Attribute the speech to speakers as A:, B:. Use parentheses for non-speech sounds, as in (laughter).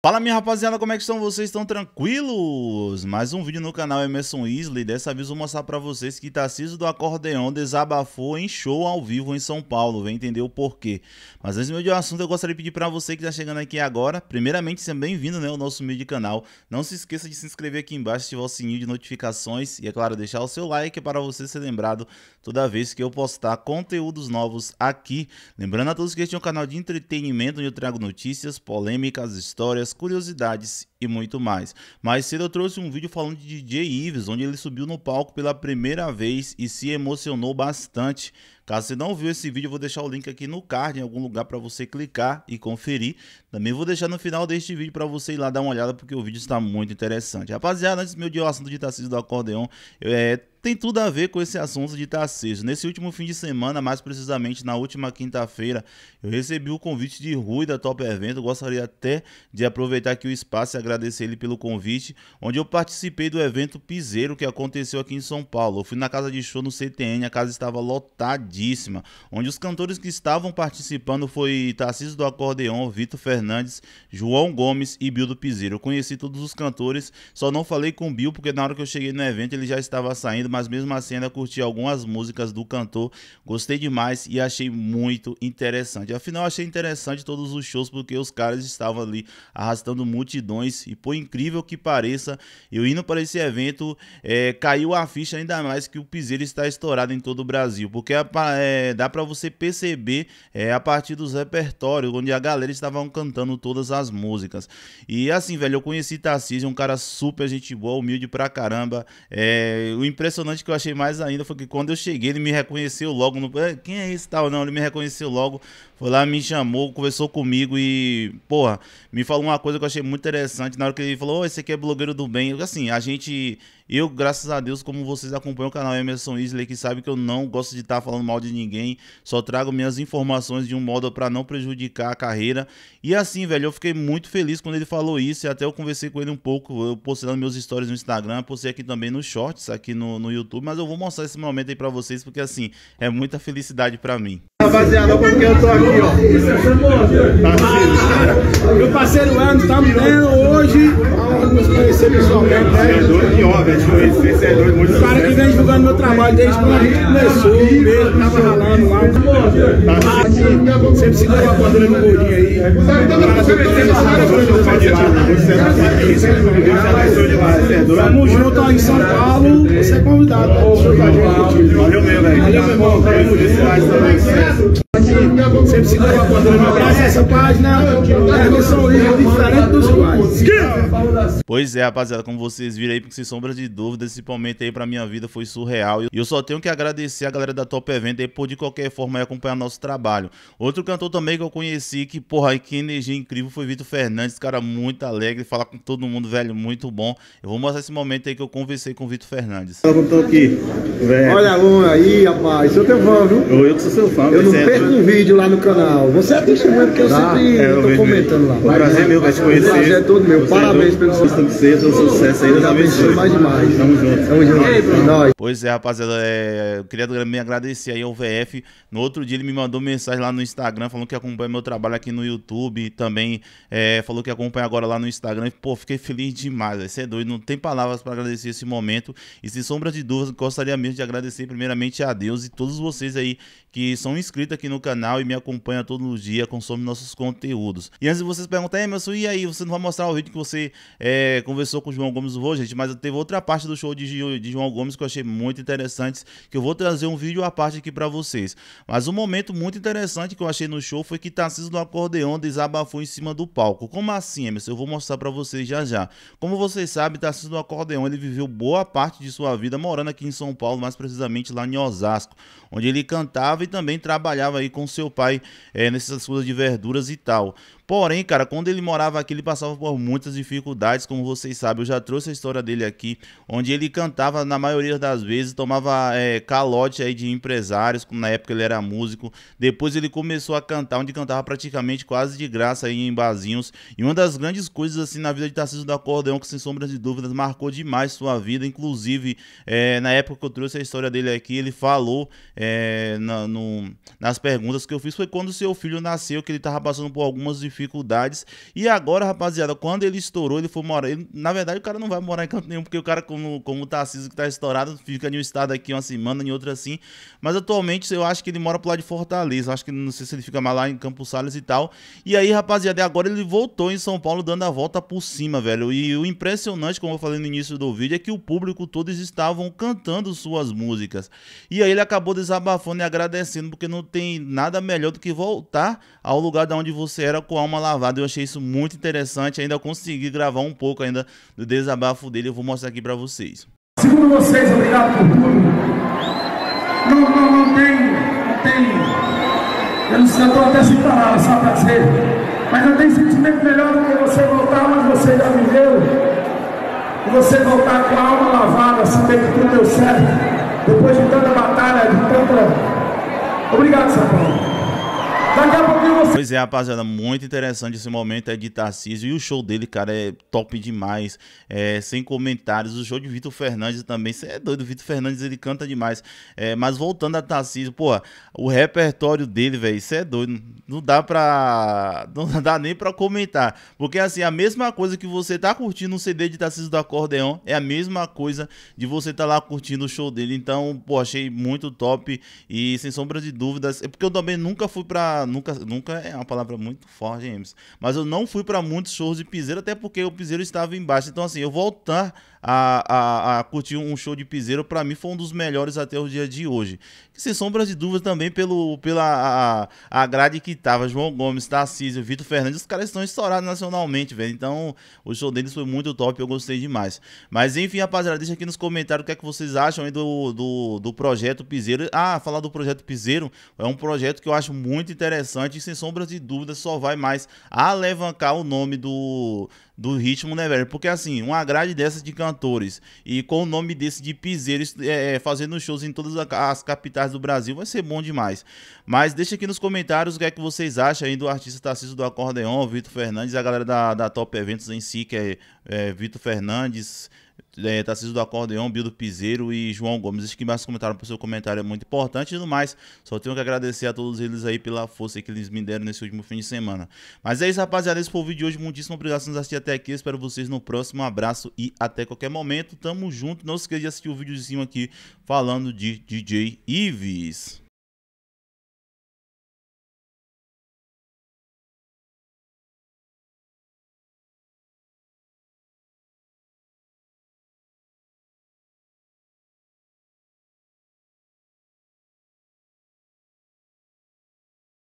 A: Fala minha rapaziada, como é que estão? Vocês estão tranquilos? Mais um vídeo no canal Emerson Isley, dessa vez vou mostrar pra vocês que Tarcísio do Acordeão desabafou em show ao vivo em São Paulo, vem entender o porquê. Mas antes do meu assunto, eu gostaria de pedir pra você que tá chegando aqui agora, primeiramente, seja bem-vindo né, ao nosso meio de canal. Não se esqueça de se inscrever aqui embaixo, ativar o sininho de notificações e, é claro, deixar o seu like para você ser lembrado toda vez que eu postar conteúdos novos aqui. Lembrando a todos que este é um canal de entretenimento onde eu trago notícias, polêmicas, histórias, histórias, curiosidades e muito mais. Mais cedo eu trouxe um vídeo falando de DJ Ives, onde ele subiu no palco pela primeira vez e se emocionou bastante. Caso você não viu esse vídeo, eu vou deixar o link aqui no card em algum lugar para você clicar e conferir. Também vou deixar no final deste vídeo para você ir lá dar uma olhada, porque o vídeo está muito interessante. Rapaziada, antes meu dia, o assunto de Tarcísio do Acordeon, eu, é, tem tudo a ver com esse assunto de Tarcísio. Nesse último fim de semana, mais precisamente na última quinta-feira, eu recebi o convite de Rui da Top Evento. gostaria até de aproveitar aqui o espaço e agradecer ele pelo convite, onde eu participei do evento Piseiro que aconteceu aqui em São Paulo. Eu fui na casa de show no CTN, a casa estava lotadíssima, onde os cantores que estavam participando foi Tarcísio do Acordeon, Vitor Fernandes, João Gomes e Bill do Piseiro. Eu conheci todos os cantores, só não falei com o Bill porque na hora que eu cheguei no evento ele já estava saindo, mas mas mesmo assim ainda curti algumas músicas do cantor. Gostei demais e achei muito interessante. Afinal, achei interessante todos os shows porque os caras estavam ali arrastando multidões e por incrível que pareça, eu indo para esse evento, é, caiu a ficha ainda mais que o piseiro está estourado em todo o Brasil, porque é, dá para você perceber é, a partir dos repertórios onde a galera estavam cantando todas as músicas. E assim, velho, eu conheci Tarcísio, um cara super gente boa, humilde pra caramba. É, o impressionante impressionante que eu achei mais ainda foi que quando eu cheguei, ele me reconheceu logo. No... Quem é esse tal? Não, ele me reconheceu logo. Foi lá, me chamou, conversou comigo e, porra, me falou uma coisa que eu achei muito interessante. Na hora que ele falou, oh, esse aqui é blogueiro do bem. Assim, a gente eu, graças a Deus, como vocês acompanham o canal Emerson Isley, que sabe que eu não gosto de estar tá falando mal de ninguém, só trago minhas informações de um modo para não prejudicar a carreira. E assim, velho, eu fiquei muito feliz quando ele falou isso e até eu conversei com ele um pouco, eu postei meus stories no Instagram, postei aqui também nos shorts, aqui no, no YouTube, mas eu vou mostrar esse momento aí para vocês, porque assim, é muita felicidade para mim. Rapaziada, porque eu tô aqui, ó. É tá Meu parceiro Ano, tá me vendo hoje conhecer pessoalmente, Você é de honra, você é doido né? é O cara que vem divulgando meu trabalho desde quando a gente começou, tá mesmo, tava tá ralando lá. Tá Pô, sempre segurou uma bandeira no gordinho aí. Vamos é é junto aí em São Paulo, você é convidado. Valeu mesmo, velho. Valeu, meu irmão. Sempre segurou a bandeira do meu braço, essa página. A versão diferente dos Brasil. Pois é, rapaziada, como vocês viram aí, porque sem sombra de dúvida, esse momento aí pra minha vida foi surreal. E eu só tenho que agradecer a galera da Top Event aí por de qualquer forma acompanhar nosso trabalho. Outro cantor também que eu conheci, que porra, que energia incrível, foi Vitor Fernandes, cara muito alegre, falar com todo mundo, velho, muito bom. Eu vou mostrar esse momento aí que eu conversei com o Vitor Fernandes. Eu tô aqui, velho. Olha a Luna aí, rapaz, eu tenho fã, viu? Eu, eu que sou seu fã, Eu não certo. perco um vídeo lá no canal. Você é testemunha que eu Dá, tá, sempre é, eu tô comentando lá. O prazer é meu vai te conhecer. O prazer é todo meu. Você é Parabéns pelo vocês que seja, pelo sucesso aí, Deus abençoe. Mais demais. Tamo junto. Tamo junto. Nós. Pois é, rapaziada, é, eu queria também agradecer aí ao VF. No outro dia ele me mandou mensagem lá no Instagram, falando que acompanha meu trabalho aqui no YouTube, também é, falou que acompanha agora lá no Instagram. Pô, fiquei feliz demais, você é doido, não tem palavras para agradecer esse momento. E sem sombra de dúvidas, gostaria mesmo de agradecer primeiramente a Deus e todos vocês aí que são inscritos aqui no canal e me acompanham todos os dias, consomem nossos conteúdos. E antes de vocês perguntarem, meu senhor, e aí, você não vai mostrar o vídeo que você é, conversou com o João Gomes hoje, gente, mas teve outra parte do show de, de João Gomes que eu achei muito interessante, que eu vou trazer um vídeo à parte aqui para vocês. Mas um momento muito interessante que eu achei no show foi que Tarcísio do acordeão desabafou em cima do palco. Como assim, Emerson? Eu vou mostrar para vocês já já. Como vocês sabem, Tarcísio do acordeão ele viveu boa parte de sua vida morando aqui em São Paulo, mais precisamente lá em Osasco, onde ele cantava e também trabalhava aí com seu pai é, nessas coisas de verduras e tal. Porém, cara, quando ele morava aqui, ele passava por muitas dificuldades, como vocês sabem. Eu já trouxe a história dele aqui, onde ele cantava na maioria das vezes, tomava é, calote aí de empresários, na época ele era músico. Depois ele começou a cantar, onde cantava praticamente quase de graça aí em barzinhos. E uma das grandes coisas, assim, na vida de Tarcísio do Acordeão, que sem sombra de dúvidas marcou demais sua vida. Inclusive, é, na época que eu trouxe a história dele aqui, ele falou é, na, no, nas perguntas que eu fiz, foi quando seu filho nasceu, que ele tava passando por algumas dificuldades dificuldades. E agora, rapaziada, quando ele estourou, ele foi morar. Ele, na verdade, o cara não vai morar em canto nenhum, porque o cara, como, como o Tarcísio que tá estourado, fica em um estado aqui uma semana, em outro assim. Mas atualmente eu acho que ele mora por lá de Fortaleza. acho que não sei se ele fica mais lá em Campos Salles e tal. E aí, rapaziada, agora ele voltou em São Paulo dando a volta por cima, velho. E o impressionante, como eu falei no início do vídeo, é que o público todos estavam cantando suas músicas. E aí ele acabou desabafando e agradecendo, porque não tem nada melhor do que voltar ao lugar de onde você era com a alma lavada. Eu achei isso muito interessante. Ainda consegui gravar um pouco ainda do desabafo dele. Eu vou mostrar aqui para vocês. Segundo vocês, obrigado por tudo. Não, não, não tem, não tem. Eu estou até sem palavras, só para dizer. Mas não tem sentimento melhor do que você voltar onde você já viveu. E você voltar com a alma lavada, saber que tudo deu certo. Depois de tanta batalha, de tanta. Obrigado, São Paulo. Daqui a pouquinho você. Pois é, rapaziada, muito interessante esse momento é de Tarcísio. E o show dele, cara, é top demais. É, sem comentários. O show de Vitor Fernandes também. Você é doido, o Vitor Fernandes ele canta demais. É, mas voltando a Tarcísio, pô, o repertório dele, velho, você é doido. Não dá pra. (laughs) Não dá nem pra comentar. Porque assim, a mesma coisa que você tá curtindo um CD de Tarcísio do Acordeão é a mesma coisa de você tá lá curtindo o show dele. Então, pô, achei muito top. E sem sombra de dúvidas. É porque eu também nunca fui pra nunca, nunca é uma palavra muito forte, James, Mas eu não fui para muitos shows de piseiro, até porque o piseiro estava embaixo. Então, assim, eu voltar a, a, a curtir um show de piseiro, para mim foi um dos melhores até o dia de hoje. E, sem sombras de dúvida também pelo, pela a, a grade que tava, João Gomes, Tarcísio, Vitor Fernandes, os caras estão estourados nacionalmente, velho. Então o show deles foi muito top, eu gostei demais. Mas enfim, rapaziada, deixa aqui nos comentários o que é que vocês acham aí do, do, do projeto Piseiro. Ah, falar do projeto Piseiro é um projeto que eu acho muito interessante e sem sombras de dúvida só vai mais alavancar o nome do, do ritmo, né, velho? Porque assim, uma grade dessa de campanha cantores e com o nome desse de piseiro é, é fazendo shows em todas as capitais do Brasil, vai ser bom demais. Mas deixa aqui nos comentários o que é que vocês acham aí do artista Tarcísio do Acordeon, Vitor Fernandes, a galera da, da Top Eventos em si, que é, é Vitor Fernandes, é, Tarcísio do Acordeão, Bildo Piseiro e João Gomes. acho que mais comentaram o seu comentário é muito importante. E no mais, só tenho que agradecer a todos eles aí pela força que eles me deram nesse último fim de semana. Mas é isso, rapaziada. Esse foi o vídeo de hoje. Muitíssimo obrigado por nos assistir até aqui. Espero vocês no próximo. Um abraço e até qualquer momento. Tamo junto. Não se esqueça de assistir o vídeo de cima aqui falando de DJ Ives.